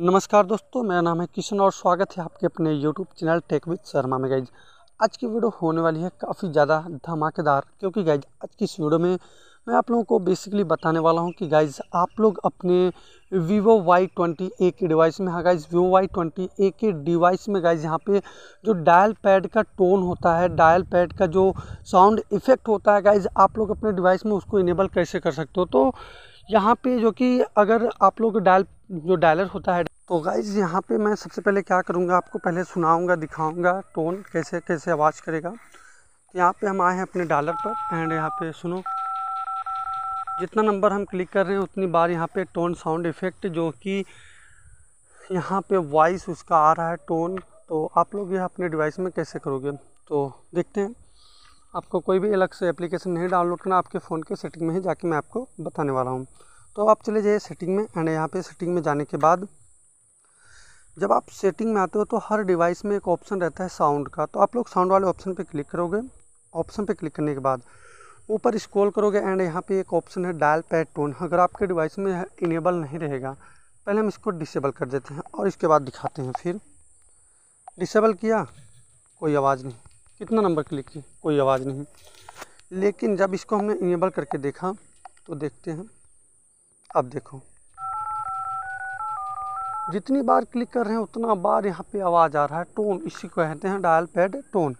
नमस्कार दोस्तों मेरा नाम है किशन और स्वागत है आपके अपने YouTube channel tech with Sharma में गाइज आज की वीडियो होने वाली है काफ़ी ज़्यादा धमाकेदार क्योंकि गाइज आज की इस वीडियो में मैं आप लोगों को बेसिकली बताने वाला हूं कि गाइज आप लोग अपने वीवो वाई ट्वेंटी ए के डिवाइस में हाँ guys Vivo Y twenty A के डिवाइस में गाइज यहाँ पे जो डायल पैड का टोन होता है डायल पैड का जो साउंड इफेक्ट होता है गाइज आप लोग अपने डिवाइस में उसको इनेबल कैसे कर सकते हो तो यहाँ पे जो कि अगर आप लोग डायल जो डायलर होता है तो गाइज़ यहाँ पे मैं सबसे पहले क्या करूँगा आपको पहले सुनाऊँगा दिखाऊँगा टोन कैसे कैसे आवाज़ करेगा तो यहाँ पे हम आए हैं अपने डालर पर एंड यहाँ पे सुनो जितना नंबर हम क्लिक कर रहे हैं उतनी बार यहाँ पे टोन साउंड इफ़ेक्ट जो कि यहाँ पे वॉइस उसका आ रहा है टोन तो आप लोग यह अपने डिवाइस में कैसे करोगे तो देखते हैं आपको कोई भी अलग से एप्लीकेशन नहीं डाउनलोड करना आपके फ़ोन के सेटिंग में ही जाके मैं आपको बताने वाला हूँ तो आप चले जाइए सेटिंग में एंड यहाँ पे सेटिंग में जाने के बाद जब आप सेटिंग में आते हो तो हर डिवाइस में एक ऑप्शन रहता है साउंड का तो आप लोग साउंड वाले ऑप्शन पे क्लिक करोगे ऑप्शन पे क्लिक करने के बाद ऊपर स्क्रॉल करोगे एंड यहाँ पे एक ऑप्शन है डायल पैड टोन अगर आपके डिवाइस में इनेबल नहीं रहेगा पहले हम इसको डिसेबल कर देते हैं और इसके बाद दिखाते हैं फिर डिसेबल किया कोई आवाज़ नहीं कितना नंबर क्लिक की कोई आवाज़ नहीं लेकिन जब इसको हमने इनेबल करके देखा तो देखते हैं अब देखो जितनी बार क्लिक कर रहे हैं उतना बार यहाँ पे आवाज़ आ रहा है टोन इसी को कहते हैं डायल पैड टोन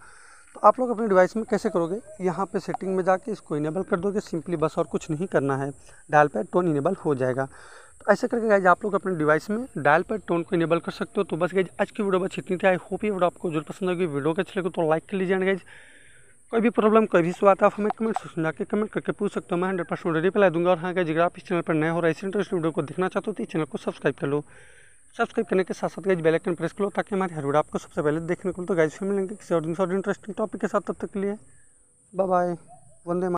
तो आप लोग अपने डिवाइस में कैसे करोगे यहाँ पे सेटिंग में जाके इसको इनेबल कर दोगे सिंपली बस और कुछ नहीं करना है डायल पैड टोन इनेबल हो जाएगा तो ऐसे करके गाइज आप लोग अपने डिवाइस में डायल पैड टोन को इनेबल कर सकते हो तो बस गाइज आज की वीडियो बस इतनी थी आई होप ये वीडियो आपको जरूर पसंद होगी वीडियो के अच्छे लगे तो लाइक कर लीजिए गाइज कोई भी प्रॉब्लम कोई भी सुबह आप हमें कमेंट सेक्शन जाकर कमेंट करके पूछ सकते हो मैं हंड्रेड परसेंट रिप्लाई दूंगा और हाँ गाइज अगर आप इस चैनल पर नए हो रहा है इसी इंटरेस्ट वीडियो को देखना चाहते हो तो इस चैनल को सब्सक्राइब कर लो सब्सक्राइब करने के साथ साथ गाइज बेल आइकन प्रेस करो ताकि हमारे हर वीडियो आपको सबसे पहले देखने को तो गाइज फिर मिलेंगे किसी और इंटरेस्टिंग टॉपिक के साथ तब तक के लिए बाय बाय वंदे